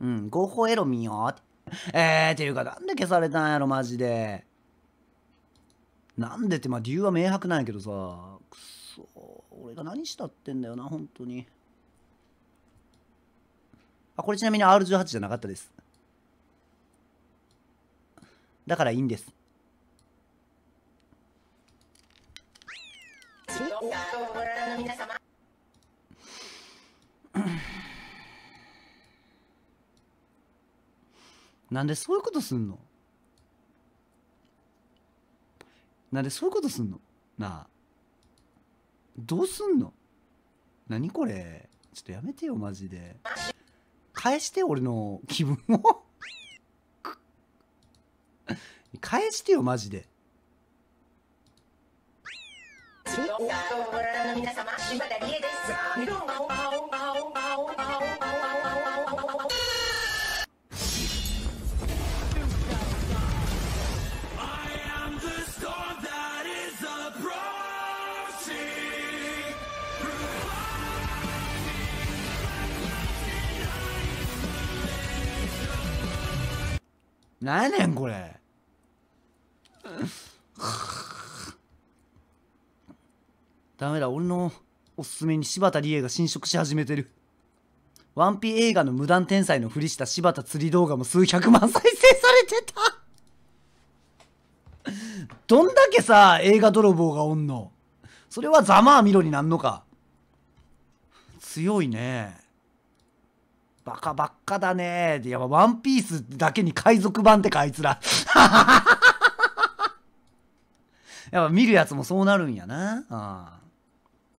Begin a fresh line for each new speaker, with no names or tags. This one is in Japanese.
うん、合法エロ見よう。えー、っていうか、なんで消されたんやろ、マジで。なんでって、まあ理由は明白なんやけどさ、くそ、俺が何したってんだよな、本当に。あ、これちなみに R18 じゃなかったです。だからいいんです。なんでそういうことすんのなんでそういうことすんのなあ。どうすんの何これちょっとやめてよ、マジで。返して、俺の気分を 返してよ、マジで。お、ご覧の皆様、柴田理恵です。何やねんこれ ダメだ俺のおすすめに柴田理恵が侵食し始めてるワンピ映画の無断天才のふりした柴田釣り動画も数百万再生されてた どんだけさ映画泥棒がおんのそれはざまあみろになんのか強いねバカばっかだねー。いや、ワンピースだけに海賊版ってか、あいつら。やっぱ見るやつもそうなるんやな。あ